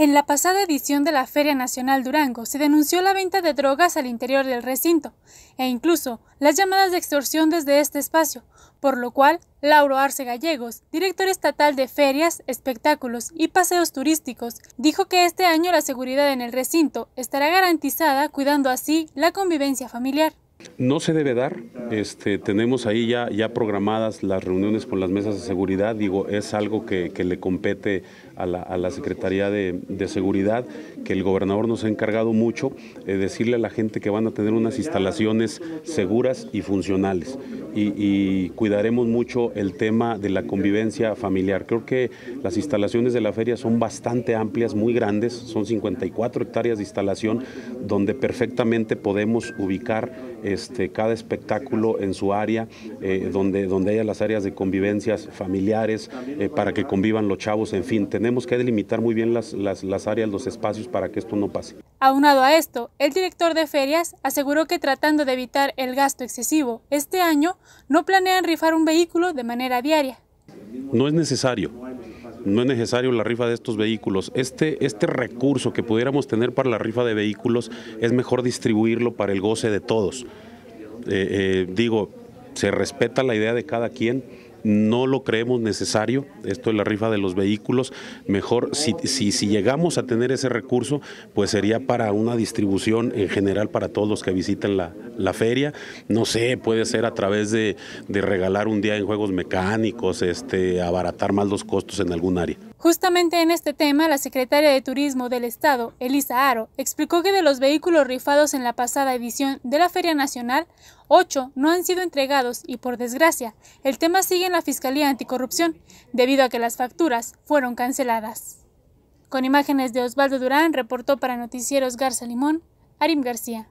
En la pasada edición de la Feria Nacional Durango se denunció la venta de drogas al interior del recinto e incluso las llamadas de extorsión desde este espacio, por lo cual Lauro Arce Gallegos, director estatal de ferias, espectáculos y paseos turísticos, dijo que este año la seguridad en el recinto estará garantizada cuidando así la convivencia familiar. No se debe dar, este, tenemos ahí ya, programadas las reuniones con las mesas de seguridad, digo, es algo que, que le compete a la, Secretaría de, Seguridad, que el gobernador nos ha encargado mucho, eh, decirle a la gente que van a tener unas instalaciones seguras y funcionales. Y, cuidaremos mucho el tema de la convivencia familiar. Creo que las instalaciones de la feria son bastante amplias, muy grandes, son 54 hectáreas de instalación donde perfectamente podemos ubicar este, cada espectáculo en su área, eh, donde, donde haya las áreas de convivencias familiares, eh, para que convivan los chavos, en fin, tenemos tenemos que delimitar muy bien las, áreas, los espacios para que esto no pase. Aunado a esto, el director de ferias aseguró que tratando de evitar el gasto excesivo, este año no planean rifar un vehículo de manera diaria. No es necesario no es necesario la rifa de estos vehículos. Este, este recurso que pudiéramos tener para la rifa de vehículos es mejor distribuirlo para el goce de todos. Eh, eh, digo, se respeta la idea de cada quien, no lo creemos necesario, esto es la rifa de los vehículos, mejor si, si, si, llegamos a tener ese recurso, pues sería para una distribución en general para todos los que visiten la, feria, no sé, puede ser a través de, de regalar un día en juegos mecánicos, este, abaratar más los costos en algún área. Justamente en este tema, la secretaria de Turismo del Estado, Elisa Aro, explicó que de los vehículos rifados en la pasada edición de la Feria Nacional, ocho no han sido entregados y, por desgracia, el tema sigue en la Fiscalía Anticorrupción, debido a que las facturas fueron canceladas. Con imágenes de Osvaldo Durán, reportó para Noticieros Garza Limón, Arim García.